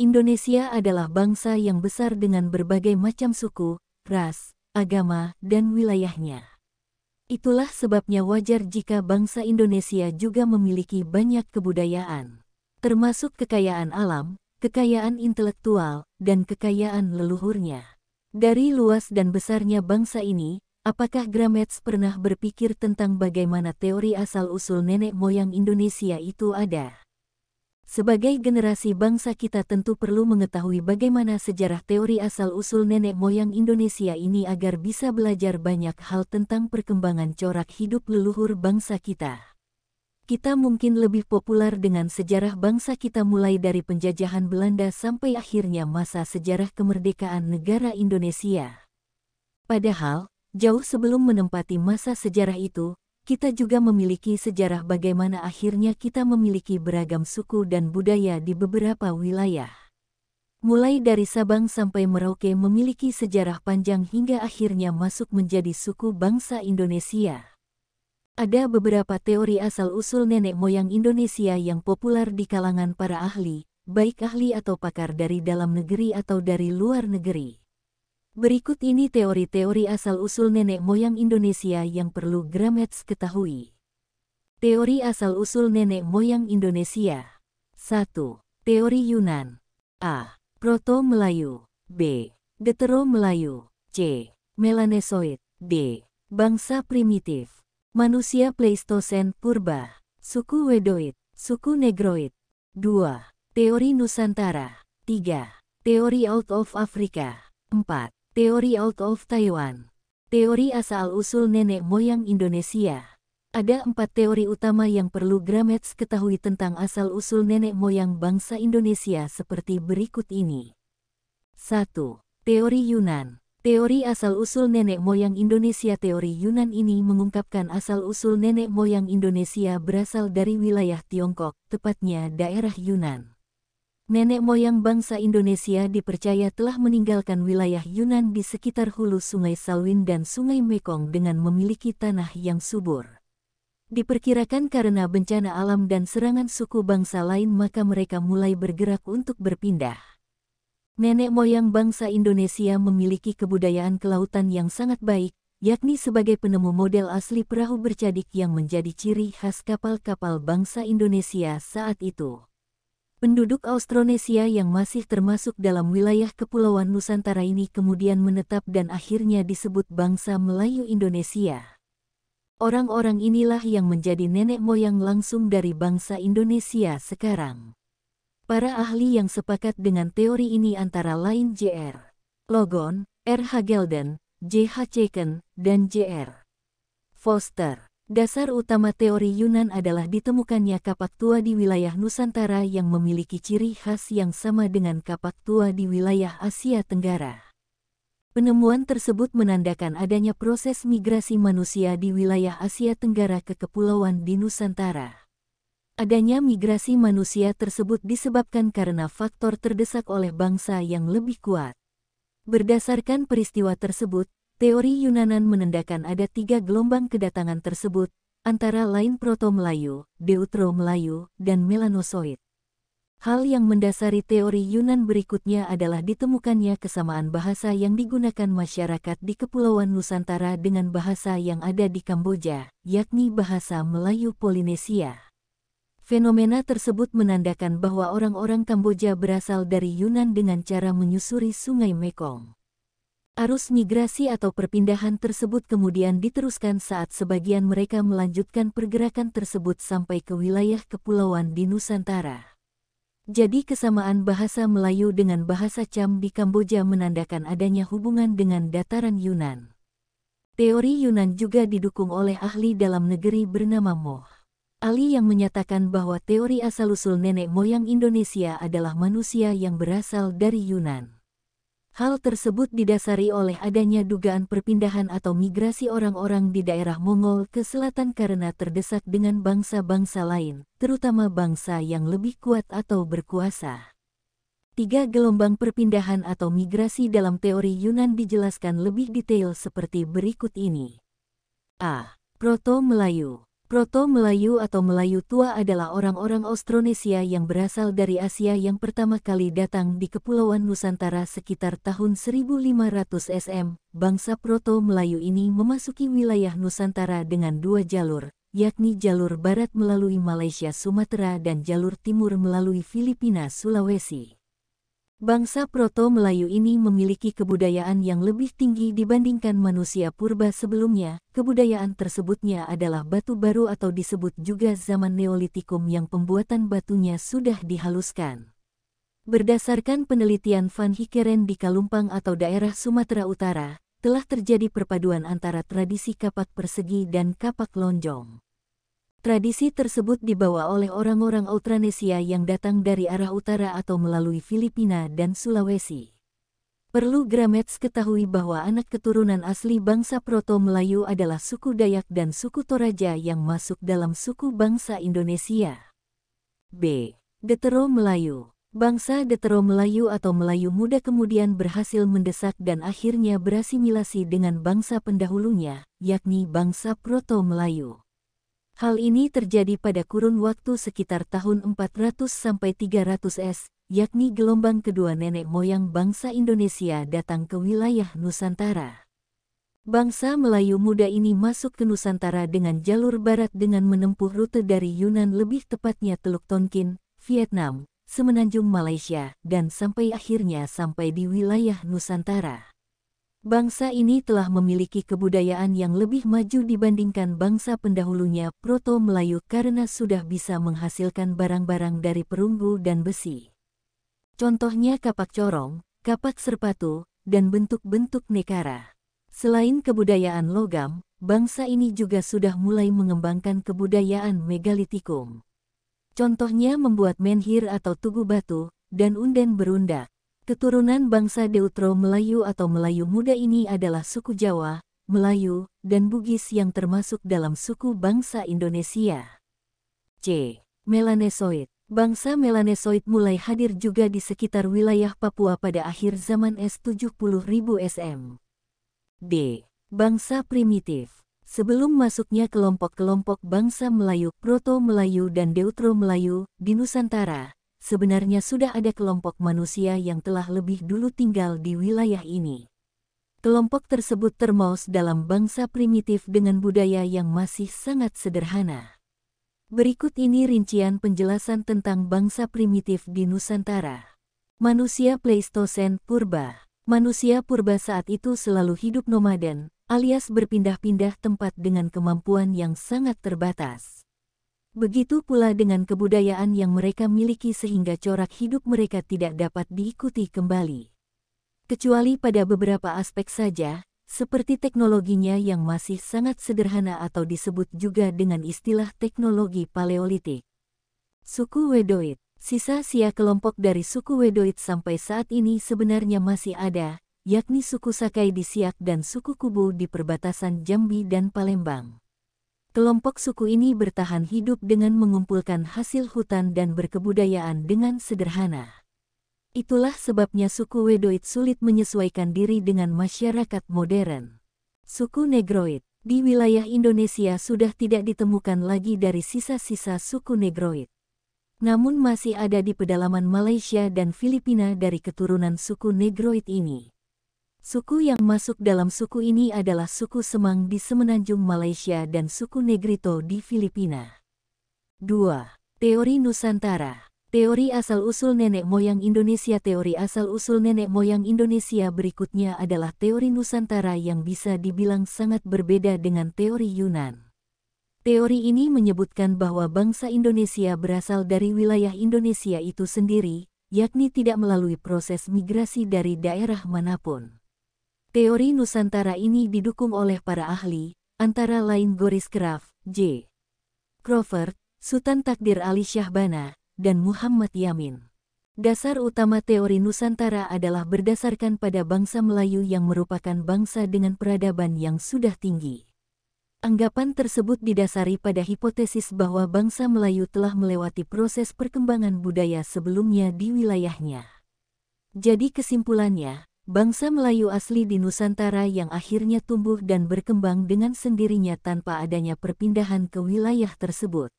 Indonesia adalah bangsa yang besar dengan berbagai macam suku, ras, agama, dan wilayahnya. Itulah sebabnya wajar jika bangsa Indonesia juga memiliki banyak kebudayaan, termasuk kekayaan alam, kekayaan intelektual, dan kekayaan leluhurnya. Dari luas dan besarnya bangsa ini, apakah Gramets pernah berpikir tentang bagaimana teori asal-usul nenek moyang Indonesia itu ada? Sebagai generasi bangsa kita tentu perlu mengetahui bagaimana sejarah teori asal-usul nenek moyang Indonesia ini agar bisa belajar banyak hal tentang perkembangan corak hidup leluhur bangsa kita. Kita mungkin lebih populer dengan sejarah bangsa kita mulai dari penjajahan Belanda sampai akhirnya masa sejarah kemerdekaan negara Indonesia. Padahal, jauh sebelum menempati masa sejarah itu, kita juga memiliki sejarah bagaimana akhirnya kita memiliki beragam suku dan budaya di beberapa wilayah. Mulai dari Sabang sampai Merauke memiliki sejarah panjang hingga akhirnya masuk menjadi suku bangsa Indonesia. Ada beberapa teori asal-usul nenek moyang Indonesia yang populer di kalangan para ahli, baik ahli atau pakar dari dalam negeri atau dari luar negeri. Berikut ini teori-teori asal-usul nenek moyang Indonesia yang perlu Gramets ketahui. Teori asal-usul nenek moyang Indonesia 1. Teori Yunan A. Proto-Melayu B. Detero-Melayu C. Melanesoid D. Bangsa primitif Manusia Pleistosen Purba Suku Wedoid Suku Negroid 2. Teori Nusantara 3. Teori Out of Africa 4. Teori Out of Taiwan Teori asal-usul nenek moyang Indonesia Ada empat teori utama yang perlu Gramets ketahui tentang asal-usul nenek moyang bangsa Indonesia seperti berikut ini. 1. Teori Yunan Teori asal-usul nenek moyang Indonesia Teori Yunan ini mengungkapkan asal-usul nenek moyang Indonesia berasal dari wilayah Tiongkok, tepatnya daerah Yunan nenek moyang bangsa Indonesia dipercaya telah meninggalkan wilayah Yunan di sekitar hulu Sungai Salwin dan Sungai Mekong dengan memiliki tanah yang subur. Diperkirakan karena bencana alam dan serangan suku bangsa lain maka mereka mulai bergerak untuk berpindah. Nenek moyang bangsa Indonesia memiliki kebudayaan kelautan yang sangat baik, yakni sebagai penemu model asli perahu bercadik yang menjadi ciri khas kapal-kapal bangsa Indonesia saat itu. Penduduk Austronesia yang masih termasuk dalam wilayah Kepulauan Nusantara ini kemudian menetap dan akhirnya disebut bangsa Melayu Indonesia. Orang-orang inilah yang menjadi nenek moyang langsung dari bangsa Indonesia sekarang. Para ahli yang sepakat dengan teori ini antara lain J.R. Logon, R.H. Gelden, J.H. Cheken, dan J.R. Foster. Dasar utama teori Yunan adalah ditemukannya kapak tua di wilayah Nusantara yang memiliki ciri khas yang sama dengan kapak tua di wilayah Asia Tenggara. Penemuan tersebut menandakan adanya proses migrasi manusia di wilayah Asia Tenggara ke kepulauan di Nusantara. Adanya migrasi manusia tersebut disebabkan karena faktor terdesak oleh bangsa yang lebih kuat. Berdasarkan peristiwa tersebut, Teori Yunanan menandakan ada tiga gelombang kedatangan tersebut, antara lain Proto-Melayu, Deutro-Melayu, dan Melanosoid. Hal yang mendasari teori Yunan berikutnya adalah ditemukannya kesamaan bahasa yang digunakan masyarakat di Kepulauan Nusantara dengan bahasa yang ada di Kamboja, yakni bahasa Melayu Polinesia. Fenomena tersebut menandakan bahwa orang-orang Kamboja berasal dari Yunan dengan cara menyusuri Sungai Mekong. Arus migrasi atau perpindahan tersebut kemudian diteruskan saat sebagian mereka melanjutkan pergerakan tersebut sampai ke wilayah kepulauan di Nusantara. Jadi kesamaan bahasa Melayu dengan bahasa Cham di Kamboja menandakan adanya hubungan dengan dataran Yunan. Teori Yunan juga didukung oleh ahli dalam negeri bernama Moh. Ali yang menyatakan bahwa teori asal-usul nenek moyang Indonesia adalah manusia yang berasal dari Yunan. Hal tersebut didasari oleh adanya dugaan perpindahan atau migrasi orang-orang di daerah Mongol ke selatan karena terdesak dengan bangsa-bangsa lain, terutama bangsa yang lebih kuat atau berkuasa. Tiga gelombang perpindahan atau migrasi dalam teori Yunan dijelaskan lebih detail seperti berikut ini. A. Proto-Melayu Proto-Melayu atau Melayu tua adalah orang-orang Austronesia yang berasal dari Asia yang pertama kali datang di Kepulauan Nusantara sekitar tahun 1500 SM. Bangsa Proto-Melayu ini memasuki wilayah Nusantara dengan dua jalur, yakni jalur barat melalui Malaysia Sumatera dan jalur timur melalui Filipina Sulawesi. Bangsa Proto-Melayu ini memiliki kebudayaan yang lebih tinggi dibandingkan manusia purba sebelumnya. Kebudayaan tersebutnya adalah batu baru atau disebut juga zaman Neolitikum yang pembuatan batunya sudah dihaluskan. Berdasarkan penelitian Van Hikeren di Kalumpang atau daerah Sumatera Utara, telah terjadi perpaduan antara tradisi kapak persegi dan kapak lonjong. Tradisi tersebut dibawa oleh orang-orang Outranesia yang datang dari arah utara atau melalui Filipina dan Sulawesi. Perlu Gramets ketahui bahwa anak keturunan asli bangsa Proto Melayu adalah suku Dayak dan suku Toraja yang masuk dalam suku bangsa Indonesia. B. Detero Melayu Bangsa Detero Melayu atau Melayu muda kemudian berhasil mendesak dan akhirnya berasimilasi dengan bangsa pendahulunya, yakni bangsa Proto Melayu. Hal ini terjadi pada kurun waktu sekitar tahun 400 sampai 300 S, yakni gelombang kedua nenek moyang bangsa Indonesia datang ke wilayah Nusantara. Bangsa Melayu muda ini masuk ke Nusantara dengan jalur barat dengan menempuh rute dari Yunan lebih tepatnya Teluk Tonkin, Vietnam, Semenanjung Malaysia, dan sampai akhirnya sampai di wilayah Nusantara. Bangsa ini telah memiliki kebudayaan yang lebih maju dibandingkan bangsa pendahulunya Proto-Melayu karena sudah bisa menghasilkan barang-barang dari perunggu dan besi. Contohnya kapak corong, kapak serpatu, dan bentuk-bentuk nekara. Selain kebudayaan logam, bangsa ini juga sudah mulai mengembangkan kebudayaan megalitikum. Contohnya membuat menhir atau tugu batu, dan unden berundak. Keturunan bangsa Deutro Melayu atau Melayu muda ini adalah suku Jawa, Melayu, dan Bugis yang termasuk dalam suku bangsa Indonesia. C. Melanesoid Bangsa Melanesoid mulai hadir juga di sekitar wilayah Papua pada akhir zaman S70.000 SM. D. Bangsa primitif Sebelum masuknya kelompok-kelompok bangsa Melayu, Proto-Melayu dan Deutro-Melayu di Nusantara, sebenarnya sudah ada kelompok manusia yang telah lebih dulu tinggal di wilayah ini. Kelompok tersebut termaus dalam bangsa primitif dengan budaya yang masih sangat sederhana. Berikut ini rincian penjelasan tentang bangsa primitif di Nusantara. Manusia Pleistosen Purba Manusia purba saat itu selalu hidup nomaden, alias berpindah-pindah tempat dengan kemampuan yang sangat terbatas. Begitu pula dengan kebudayaan yang mereka miliki sehingga corak hidup mereka tidak dapat diikuti kembali. Kecuali pada beberapa aspek saja, seperti teknologinya yang masih sangat sederhana atau disebut juga dengan istilah teknologi paleolitik. Suku Wedoid Sisa sia kelompok dari suku Wedoid sampai saat ini sebenarnya masih ada, yakni suku Sakai di Siak dan suku Kubu di perbatasan Jambi dan Palembang kelompok suku ini bertahan hidup dengan mengumpulkan hasil hutan dan berkebudayaan dengan sederhana. Itulah sebabnya suku Wedoid sulit menyesuaikan diri dengan masyarakat modern. Suku Negroid di wilayah Indonesia sudah tidak ditemukan lagi dari sisa-sisa suku Negroid. Namun masih ada di pedalaman Malaysia dan Filipina dari keturunan suku Negroid ini. Suku yang masuk dalam suku ini adalah suku Semang di Semenanjung Malaysia dan suku Negrito di Filipina. 2. Teori Nusantara Teori asal-usul nenek moyang Indonesia Teori asal-usul nenek moyang Indonesia berikutnya adalah teori Nusantara yang bisa dibilang sangat berbeda dengan teori Yunan. Teori ini menyebutkan bahwa bangsa Indonesia berasal dari wilayah Indonesia itu sendiri, yakni tidak melalui proses migrasi dari daerah manapun. Teori Nusantara ini didukung oleh para ahli, antara lain Goris J. Crawford, Sultan Takdir Ali Syahbana, dan Muhammad Yamin. Dasar utama teori Nusantara adalah berdasarkan pada bangsa Melayu yang merupakan bangsa dengan peradaban yang sudah tinggi. Anggapan tersebut didasari pada hipotesis bahwa bangsa Melayu telah melewati proses perkembangan budaya sebelumnya di wilayahnya. Jadi kesimpulannya, bangsa Melayu asli di Nusantara yang akhirnya tumbuh dan berkembang dengan sendirinya tanpa adanya perpindahan ke wilayah tersebut.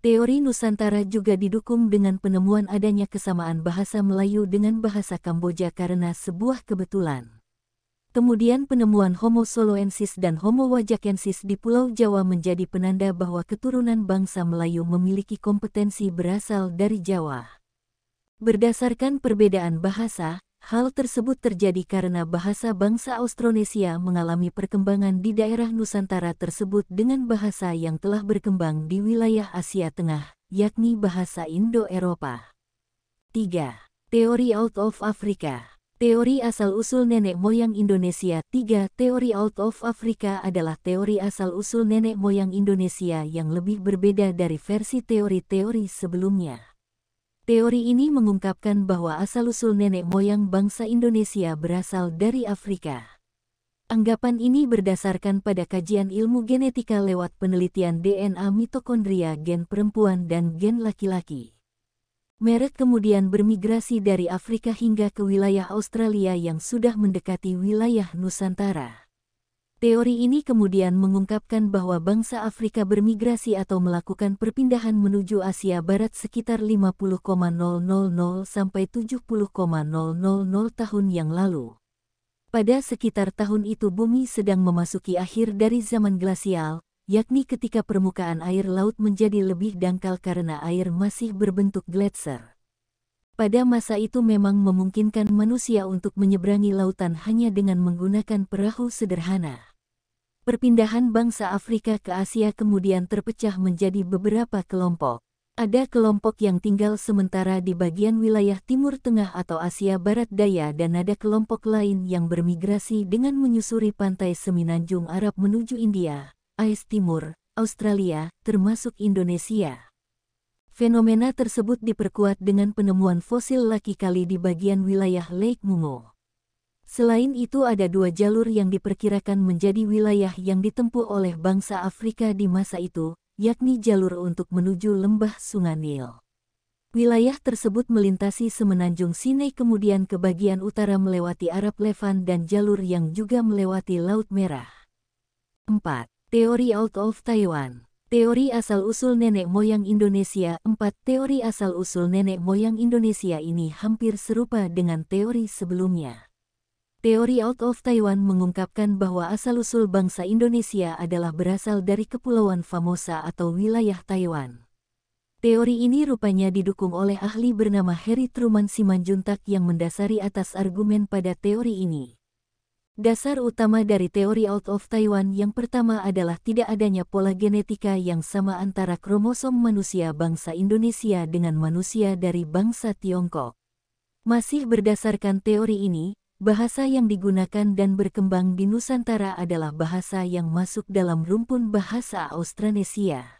Teori Nusantara juga didukung dengan penemuan adanya kesamaan bahasa Melayu dengan bahasa Kamboja karena sebuah kebetulan. Kemudian penemuan Homo soloensis dan Homo wajakensis di Pulau Jawa menjadi penanda bahwa keturunan bangsa Melayu memiliki kompetensi berasal dari Jawa. Berdasarkan perbedaan bahasa, Hal tersebut terjadi karena bahasa bangsa Austronesia mengalami perkembangan di daerah Nusantara tersebut dengan bahasa yang telah berkembang di wilayah Asia Tengah, yakni bahasa Indo-Eropa. 3. Teori Out of Africa Teori asal-usul nenek moyang Indonesia 3. Teori Out of Africa adalah teori asal-usul nenek moyang Indonesia yang lebih berbeda dari versi teori-teori sebelumnya. Teori ini mengungkapkan bahwa asal-usul nenek moyang bangsa Indonesia berasal dari Afrika. Anggapan ini berdasarkan pada kajian ilmu genetika lewat penelitian DNA mitokondria gen perempuan dan gen laki-laki. Merek kemudian bermigrasi dari Afrika hingga ke wilayah Australia yang sudah mendekati wilayah Nusantara. Teori ini kemudian mengungkapkan bahwa bangsa Afrika bermigrasi atau melakukan perpindahan menuju Asia Barat sekitar 50,000 sampai 70,000 tahun yang lalu. Pada sekitar tahun itu bumi sedang memasuki akhir dari zaman glasial, yakni ketika permukaan air laut menjadi lebih dangkal karena air masih berbentuk gletser. Pada masa itu memang memungkinkan manusia untuk menyeberangi lautan hanya dengan menggunakan perahu sederhana. Perpindahan bangsa Afrika ke Asia kemudian terpecah menjadi beberapa kelompok. Ada kelompok yang tinggal sementara di bagian wilayah Timur Tengah atau Asia Barat Daya dan ada kelompok lain yang bermigrasi dengan menyusuri pantai Seminanjung Arab menuju India, Ais Timur, Australia, termasuk Indonesia. Fenomena tersebut diperkuat dengan penemuan fosil laki kali di bagian wilayah Lake Mungo. Selain itu ada dua jalur yang diperkirakan menjadi wilayah yang ditempuh oleh bangsa Afrika di masa itu, yakni jalur untuk menuju lembah Sungai Nil. Wilayah tersebut melintasi semenanjung Sinai kemudian ke bagian utara melewati Arab Levan dan jalur yang juga melewati Laut Merah. 4. Teori Out of Taiwan Teori asal-usul nenek moyang Indonesia Empat teori asal-usul nenek moyang Indonesia ini hampir serupa dengan teori sebelumnya. Teori Out of Taiwan mengungkapkan bahwa asal-usul bangsa Indonesia adalah berasal dari Kepulauan Famosa atau wilayah Taiwan. Teori ini rupanya didukung oleh ahli bernama Harry Truman Simanjuntak yang mendasari atas argumen pada teori ini. Dasar utama dari teori Out of Taiwan yang pertama adalah tidak adanya pola genetika yang sama antara kromosom manusia bangsa Indonesia dengan manusia dari bangsa Tiongkok. Masih berdasarkan teori ini, bahasa yang digunakan dan berkembang di Nusantara adalah bahasa yang masuk dalam rumpun bahasa Austronesia.